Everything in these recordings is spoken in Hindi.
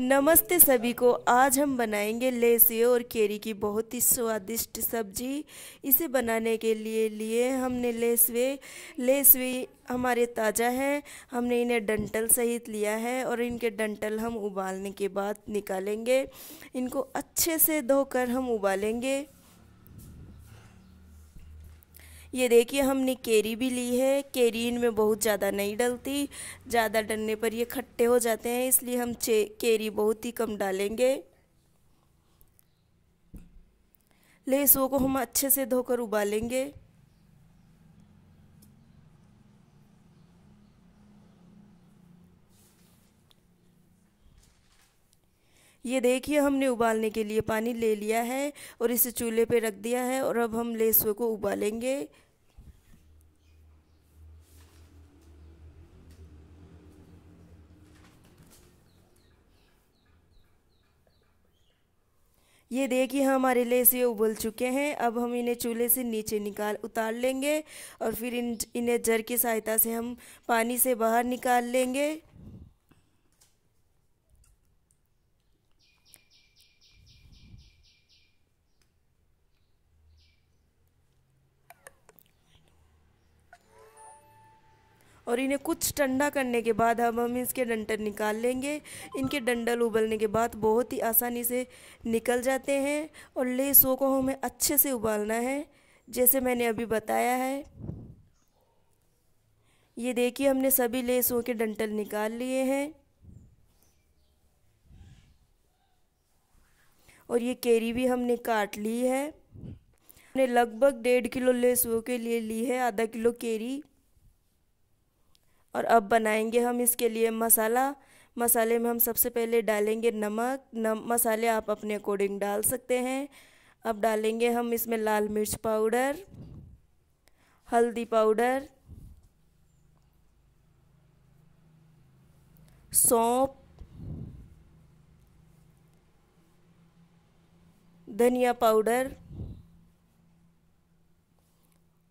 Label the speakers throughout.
Speaker 1: नमस्ते सभी को आज हम बनाएंगे लेसियो और केरी की बहुत ही स्वादिष्ट सब्जी इसे बनाने के लिए लिए हमने लेसवे लेसवे हमारे ताज़ा हैं हमने इन्हें डंटल सहित लिया है और इनके डंटल हम उबालने के बाद निकालेंगे इनको अच्छे से धोकर हम उबालेंगे ये देखिए हमने केरी भी ली है केरी इनमें बहुत ज़्यादा नहीं डलती ज़्यादा डलने पर ये खट्टे हो जाते हैं इसलिए हम चे केरी बहुत ही कम डालेंगे लहसुओं को हम अच्छे से धोकर उबालेंगे ये देखिए हमने उबालने के लिए पानी ले लिया है और इसे चूल्हे पे रख दिया है और अब हम लहसुए को उबालेंगे ये देखिए हमारे से उबल चुके हैं अब हम इन्हें चूल्हे से नीचे निकाल उतार लेंगे और फिर इन इन्हें जर की सहायता से हम पानी से बाहर निकाल लेंगे और इन्हें कुछ ठंडा करने के बाद अब हम इसके डंटल निकाल लेंगे इनके डंडल उबलने के बाद बहुत ही आसानी से निकल जाते हैं और लेसों को हमें अच्छे से उबालना है जैसे मैंने अभी बताया है ये देखिए हमने सभी लेसों के डंडल निकाल लिए हैं और ये केरी भी हमने काट ली है हमने लगभग डेढ़ किलो लेसों के लिए ली है आधा किलो केरी और अब बनाएंगे हम इसके लिए मसाला मसाले में हम सबसे पहले डालेंगे नमक नम मसाले आप अपने अकॉर्डिंग डाल सकते हैं अब डालेंगे हम इसमें लाल मिर्च पाउडर हल्दी पाउडर सौंप धनिया पाउडर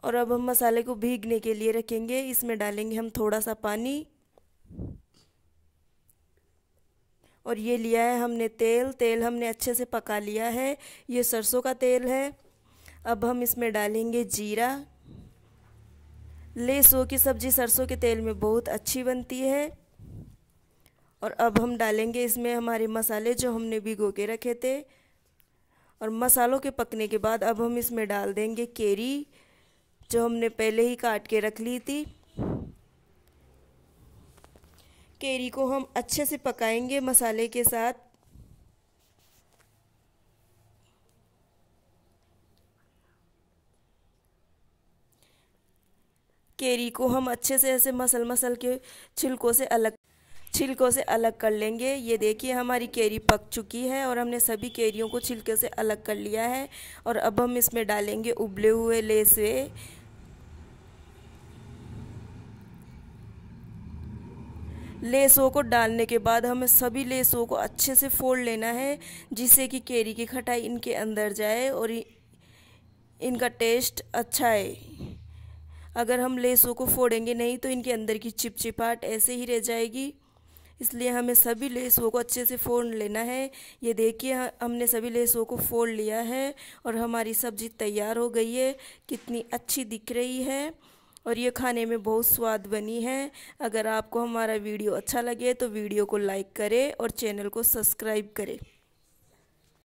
Speaker 1: और अब हम मसाले को भीगने के लिए रखेंगे इसमें डालेंगे हम थोड़ा सा पानी और ये लिया है हमने तेल तेल हमने अच्छे से पका लिया है ये सरसों का तेल है अब हम इसमें डालेंगे जीरा लेसो की सब्ज़ी सरसों के तेल में बहुत अच्छी बनती है और अब हम डालेंगे इसमें हमारे मसाले जो हमने भिगो के रखे थे और मसालों के पकने के बाद अब हम इसमें डाल देंगे केरी जो हमने पहले ही काट के रख ली थी केरी को हम अच्छे से पकाएंगे मसाले के साथ केरी को हम अच्छे से ऐसे मसल मसल के छिलकों से अलग छिलकों से अलग कर लेंगे ये देखिए हमारी केरी पक चुकी है और हमने सभी केरियों को छिलके से अलग कर लिया है और अब हम इसमें डालेंगे उबले हुए लेसवे लेसों को डालने के बाद हमें सभी लेसों को अच्छे से फोल्ड लेना है जिससे कि केरी की खटाई इनके अंदर जाए और इनका टेस्ट अच्छा है अगर हम लेसों को फोड़ेंगे नहीं तो इनके अंदर की चिपचिपाहट ऐसे ही रह जाएगी इसलिए हमें सभी लेसों को अच्छे से फोड़ लेना है ये देखिए हमने सभी लेसों को फोड़ लिया है और हमारी सब्ज़ी तैयार हो गई है कितनी अच्छी दिख रही है और ये खाने में बहुत स्वाद बनी है अगर आपको हमारा वीडियो अच्छा लगे तो वीडियो को लाइक करें और चैनल को सब्सक्राइब करें